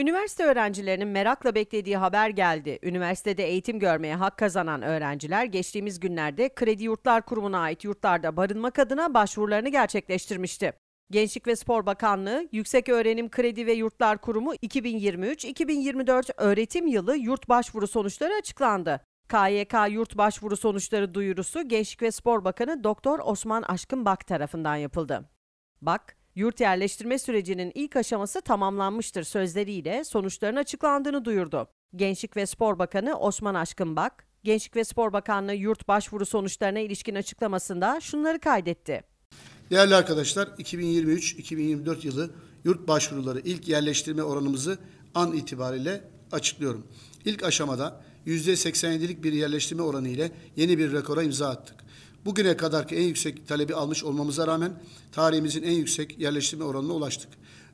Üniversite öğrencilerinin merakla beklediği haber geldi. Üniversitede eğitim görmeye hak kazanan öğrenciler geçtiğimiz günlerde Kredi Yurtlar Kurumu'na ait yurtlarda barınmak adına başvurularını gerçekleştirmişti. Gençlik ve Spor Bakanlığı, Yüksek Öğrenim Kredi ve Yurtlar Kurumu 2023-2024 öğretim yılı yurt başvuru sonuçları açıklandı. KYK yurt başvuru sonuçları duyurusu Gençlik ve Spor Bakanı Doktor Osman Aşkın Bak tarafından yapıldı. Bak, Yurt yerleştirme sürecinin ilk aşaması tamamlanmıştır sözleriyle sonuçların açıklandığını duyurdu. Gençlik ve Spor Bakanı Osman Aşkınbak, Gençlik ve Spor Bakanlığı yurt başvuru sonuçlarına ilişkin açıklamasında şunları kaydetti. Değerli arkadaşlar, 2023-2024 yılı yurt başvuruları ilk yerleştirme oranımızı an itibariyle açıklıyorum. İlk aşamada %87'lik bir yerleştirme oranı ile yeni bir rekora imza attık. Bugüne kadarki en yüksek talebi almış olmamıza rağmen tarihimizin en yüksek yerleştirme oranına ulaştık.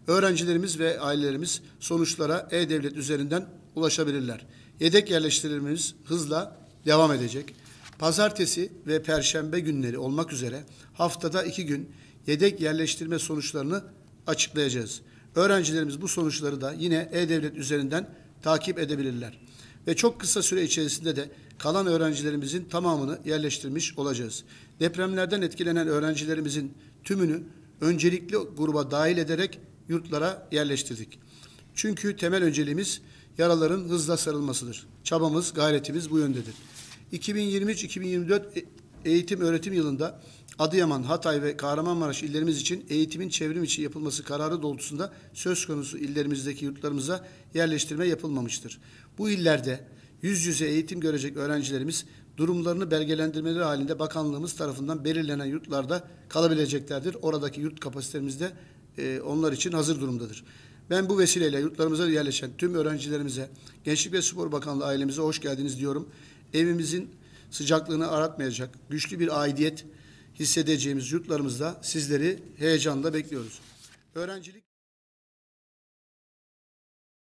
Öğrencilerimiz ve ailelerimiz sonuçlara e-devlet üzerinden ulaşabilirler. Yedek yerleştirilmemiz hızla devam edecek. Pazartesi ve perşembe günleri olmak üzere haftada iki gün yedek yerleştirme sonuçlarını açıklayacağız. Öğrencilerimiz bu sonuçları da yine e-devlet üzerinden takip edebilirler. Ve çok kısa süre içerisinde de kalan öğrencilerimizin tamamını yerleştirmiş olacağız. Depremlerden etkilenen öğrencilerimizin tümünü öncelikli gruba dahil ederek yurtlara yerleştirdik. Çünkü temel önceliğimiz yaraların hızla sarılmasıdır. Çabamız, gayretimiz bu yöndedir. 2023-2024 e, eğitim öğretim yılında Adıyaman, Hatay ve Kahramanmaraş illerimiz için eğitimin çevrim içi yapılması kararı doğrultusunda söz konusu illerimizdeki yurtlarımıza yerleştirme yapılmamıştır. Bu illerde yüz yüze eğitim görecek öğrencilerimiz durumlarını belgelendirmeleri halinde bakanlığımız tarafından belirlenen yurtlarda kalabileceklerdir. Oradaki yurt kapasitemiz de e, onlar için hazır durumdadır. Ben bu vesileyle yurtlarımıza yerleşen tüm öğrencilerimize, Gençlik ve Spor Bakanlığı ailemize hoş geldiniz diyorum. Evimizin sıcaklığını aratmayacak, güçlü bir aidiyet hissedeceğimiz yurtlarımızda sizleri heyecanla bekliyoruz. Öğrencilik